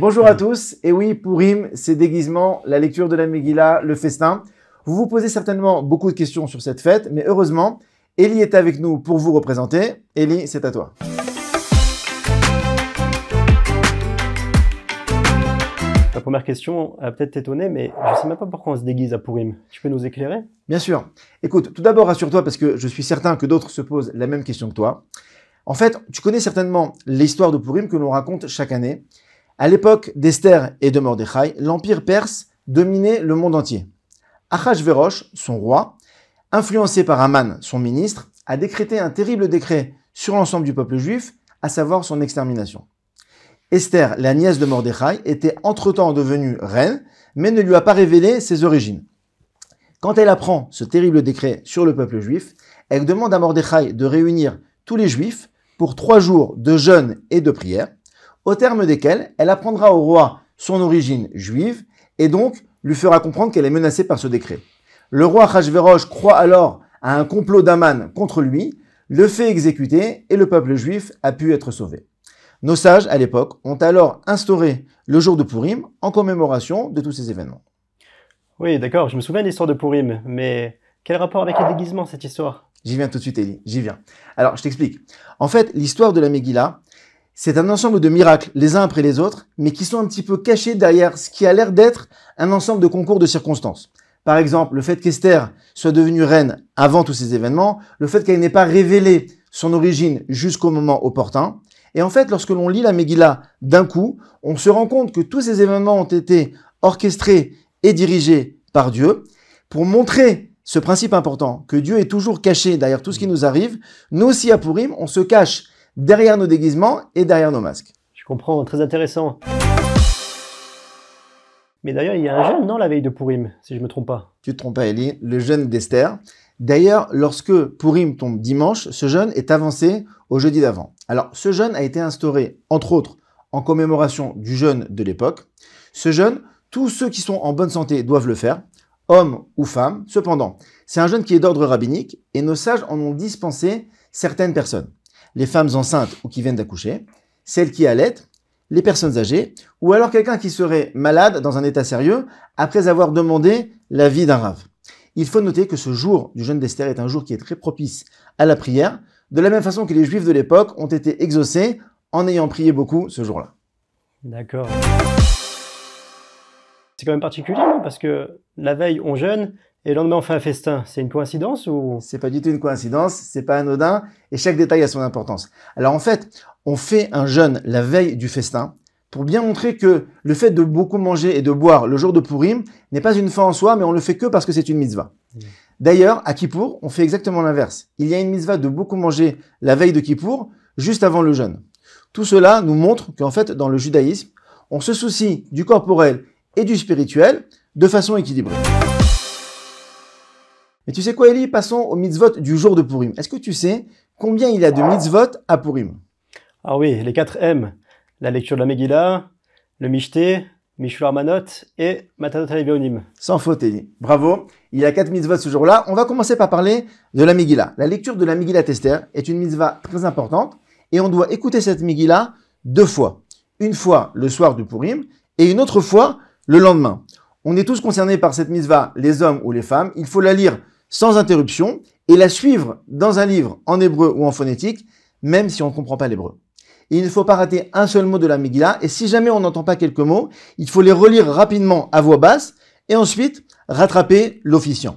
Bonjour à tous. Et oui, Pourim, c'est déguisement, la lecture de la Megillah, le festin. Vous vous posez certainement beaucoup de questions sur cette fête, mais heureusement, Elie est avec nous pour vous représenter. Elie, c'est à toi. La première question a peut-être étonné, mais je ne sais même pas pourquoi on se déguise à Purim. Tu peux nous éclairer Bien sûr. Écoute, tout d'abord, rassure-toi parce que je suis certain que d'autres se posent la même question que toi. En fait, tu connais certainement l'histoire de Pourim que l'on raconte chaque année. À l'époque d'Esther et de Mordechai, l'empire perse dominait le monde entier. Achashverosh, son roi, influencé par Aman, son ministre, a décrété un terrible décret sur l'ensemble du peuple juif, à savoir son extermination. Esther, la nièce de Mordechai, était entre-temps devenue reine, mais ne lui a pas révélé ses origines. Quand elle apprend ce terrible décret sur le peuple juif, elle demande à Mordechai de réunir tous les juifs pour trois jours de jeûne et de prière au terme desquels elle apprendra au roi son origine juive et donc lui fera comprendre qu'elle est menacée par ce décret. Le roi Khashverosh croit alors à un complot d'Aman contre lui, le fait exécuter et le peuple juif a pu être sauvé. Nos sages, à l'époque, ont alors instauré le jour de Purim en commémoration de tous ces événements. Oui, d'accord, je me souviens de l'histoire de Purim, mais quel rapport avec les déguisements cette histoire J'y viens tout de suite, Élie, j'y viens. Alors, je t'explique. En fait, l'histoire de la Megillah, c'est un ensemble de miracles, les uns après les autres, mais qui sont un petit peu cachés derrière ce qui a l'air d'être un ensemble de concours de circonstances. Par exemple, le fait qu'Esther soit devenue reine avant tous ces événements, le fait qu'elle n'ait pas révélé son origine jusqu'au moment opportun. Et en fait, lorsque l'on lit la Megillah d'un coup, on se rend compte que tous ces événements ont été orchestrés et dirigés par Dieu pour montrer ce principe important que Dieu est toujours caché derrière tout ce qui nous arrive. Nous aussi à Purim, on se cache derrière nos déguisements et derrière nos masques. Je comprends, très intéressant. Mais d'ailleurs, il y a un jeûne, non, la veille de Purim, si je ne me trompe pas. Tu te trompes pas, le jeûne d'Esther. D'ailleurs, lorsque Purim tombe dimanche, ce jeûne est avancé au jeudi d'avant. Alors, ce jeûne a été instauré, entre autres, en commémoration du jeûne de l'époque. Ce jeûne, tous ceux qui sont en bonne santé doivent le faire, hommes ou femmes. Cependant, c'est un jeûne qui est d'ordre rabbinique et nos sages en ont dispensé certaines personnes les femmes enceintes ou qui viennent d'accoucher, celles qui allaitent, les personnes âgées, ou alors quelqu'un qui serait malade dans un état sérieux après avoir demandé l'avis d'un rave. Il faut noter que ce jour du jeûne d'Esther est un jour qui est très propice à la prière, de la même façon que les juifs de l'époque ont été exaucés en ayant prié beaucoup ce jour-là. D'accord. C'est quand même particulier, Parce que la veille, on jeûne, et le lendemain, on fait un festin. C'est une coïncidence ou C'est pas du tout une coïncidence, c'est pas anodin, et chaque détail a son importance. Alors en fait, on fait un jeûne la veille du festin pour bien montrer que le fait de beaucoup manger et de boire le jour de Purim n'est pas une fin en soi, mais on le fait que parce que c'est une mitzvah. Mmh. D'ailleurs, à Kippour, on fait exactement l'inverse. Il y a une mitzvah de beaucoup manger la veille de Kippour, juste avant le jeûne. Tout cela nous montre qu'en fait, dans le judaïsme, on se soucie du corporel et du spirituel de façon équilibrée. Et tu sais quoi, Eli Passons au mitzvot du jour de Purim. Est-ce que tu sais combien il y a de mitzvot à Purim Ah oui, les 4 M. La lecture de la Megillah, le Mishté, Mishloar Manot et Matanot Alevionim. Sans faute, Eli. Bravo. Il y a 4 mitzvot ce jour-là. On va commencer par parler de la Megillah. La lecture de la Megillah Tester est une mitzvah très importante et on doit écouter cette Megillah deux fois. Une fois le soir du Purim et une autre fois le lendemain. On est tous concernés par cette mitzvah, les hommes ou les femmes. Il faut la lire sans interruption et la suivre dans un livre en hébreu ou en phonétique, même si on ne comprend pas l'hébreu. Il ne faut pas rater un seul mot de la Megillah et si jamais on n'entend pas quelques mots, il faut les relire rapidement à voix basse et ensuite rattraper l'officiant.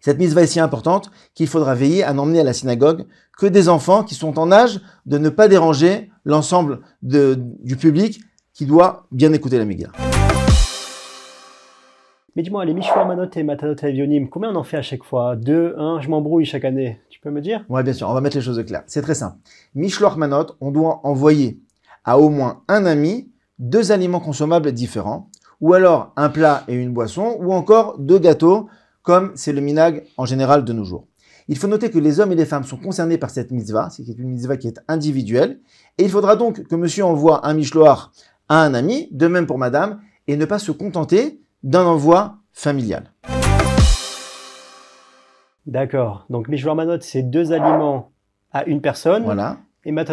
Cette mise va être si importante qu'il faudra veiller à n'emmener à la synagogue que des enfants qui sont en âge de ne pas déranger l'ensemble du public qui doit bien écouter la Megillah. Mais dis-moi, les Mishloach Manot et Matanot Avionim, combien on en fait à chaque fois Deux, un, je m'embrouille chaque année. Tu peux me dire Oui, bien sûr, on va mettre les choses au clair. C'est très simple. Mishloach Manot, on doit envoyer à au moins un ami deux aliments consommables différents, ou alors un plat et une boisson, ou encore deux gâteaux, comme c'est le minag en général de nos jours. Il faut noter que les hommes et les femmes sont concernés par cette mitzvah, c'est une mitzvah qui est individuelle, et il faudra donc que monsieur envoie un mishloach à un ami, de même pour madame, et ne pas se contenter d'un envoi familial. D'accord. Donc Michel note, c'est deux aliments à une personne. Voilà. Et la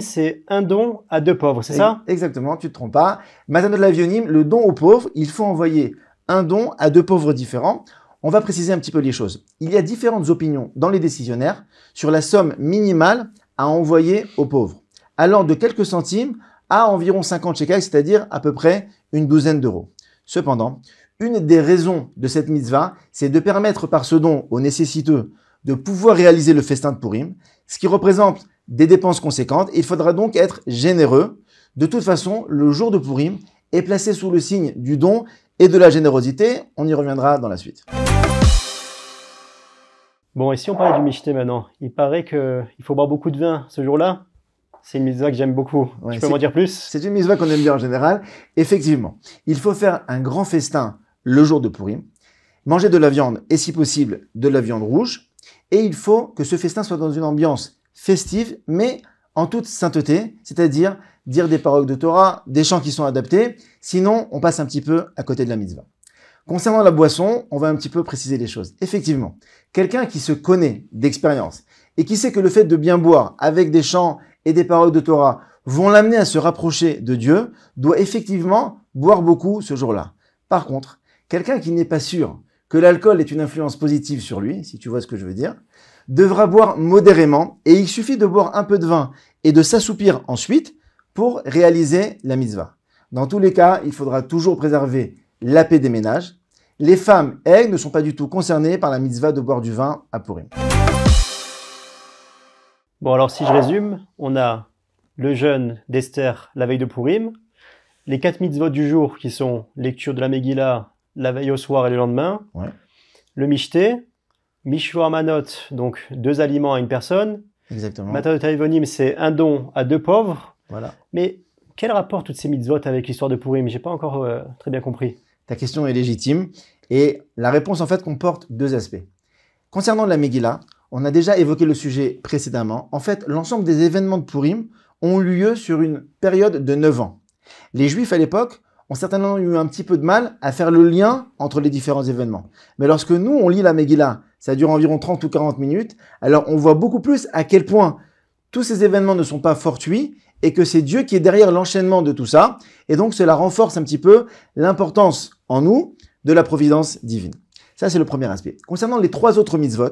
c'est un don à deux pauvres, c'est ça Exactement, tu te trompes pas. de le don aux pauvres, il faut envoyer un don à deux pauvres différents. On va préciser un petit peu les choses. Il y a différentes opinions dans les décisionnaires sur la somme minimale à envoyer aux pauvres, allant de quelques centimes à environ 50 shekels, c'est-à-dire à peu près une douzaine d'euros. Cependant, une des raisons de cette mitzvah, c'est de permettre par ce don aux nécessiteux de pouvoir réaliser le festin de Purim, ce qui représente des dépenses conséquentes. Il faudra donc être généreux. De toute façon, le jour de Purim est placé sous le signe du don et de la générosité. On y reviendra dans la suite. Bon, et si on parlait du Michté maintenant Il paraît qu'il faut boire beaucoup de vin ce jour-là c'est une mitzvah que j'aime beaucoup. tu peux m'en dire plus C'est une mitzvah qu'on aime bien en général. Effectivement, il faut faire un grand festin le jour de Purim, manger de la viande et si possible de la viande rouge, et il faut que ce festin soit dans une ambiance festive, mais en toute sainteté, c'est-à-dire dire des paroles de Torah, des chants qui sont adaptés, sinon on passe un petit peu à côté de la mitzvah. Concernant la boisson, on va un petit peu préciser les choses. Effectivement, quelqu'un qui se connaît d'expérience et qui sait que le fait de bien boire avec des chants et des paroles de Torah vont l'amener à se rapprocher de Dieu, doit effectivement boire beaucoup ce jour-là. Par contre, quelqu'un qui n'est pas sûr que l'alcool ait une influence positive sur lui, si tu vois ce que je veux dire, devra boire modérément et il suffit de boire un peu de vin et de s'assoupir ensuite pour réaliser la mitzvah. Dans tous les cas, il faudra toujours préserver la paix des ménages. Les femmes, elles, ne sont pas du tout concernées par la mitzvah de boire du vin à Purim. Bon, alors si je résume, on a le jeûne d'Esther la veille de Purim, les quatre mitzvot du jour qui sont lecture de la Megillah la veille au soir et le lendemain, le michté, mishua manot, donc deux aliments à une personne. Exactement. c'est un don à deux pauvres. Voilà. Mais quel rapport toutes ces mitzvot avec l'histoire de Purim J'ai pas encore euh, très bien compris. Ta question est légitime et la réponse en fait comporte deux aspects. Concernant la Megillah, on a déjà évoqué le sujet précédemment. En fait, l'ensemble des événements de Purim ont eu lieu sur une période de 9 ans. Les Juifs à l'époque ont certainement eu un petit peu de mal à faire le lien entre les différents événements. Mais lorsque nous, on lit la Megillah, ça dure environ 30 ou 40 minutes, alors on voit beaucoup plus à quel point tous ces événements ne sont pas fortuits et que c'est Dieu qui est derrière l'enchaînement de tout ça. Et donc cela renforce un petit peu l'importance en nous de la providence divine. Ça, c'est le premier aspect. Concernant les trois autres mitzvot,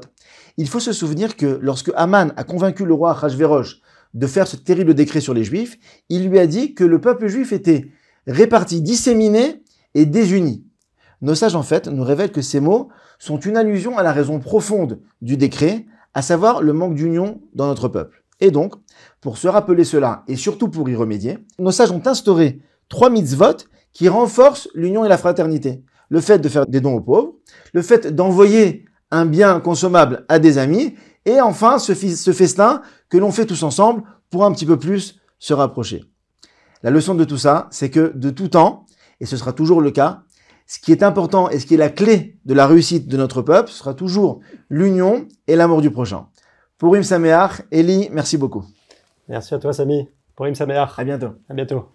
il faut se souvenir que lorsque Aman a convaincu le roi Achashverosh de faire ce terrible décret sur les juifs, il lui a dit que le peuple juif était réparti, disséminé et désuni. Nos sages, en fait, nous révèlent que ces mots sont une allusion à la raison profonde du décret, à savoir le manque d'union dans notre peuple. Et donc, pour se rappeler cela, et surtout pour y remédier, nos sages ont instauré trois mitzvot qui renforcent l'union et la fraternité le fait de faire des dons aux pauvres, le fait d'envoyer un bien consommable à des amis, et enfin ce, festin que l'on fait tous ensemble pour un petit peu plus se rapprocher. La leçon de tout ça, c'est que de tout temps, et ce sera toujours le cas, ce qui est important et ce qui est la clé de la réussite de notre peuple, sera toujours l'union et l'amour du prochain. Pour Im Sameach, Eli, merci beaucoup. Merci à toi, Samy. Pour Im Sameach. À bientôt. À bientôt.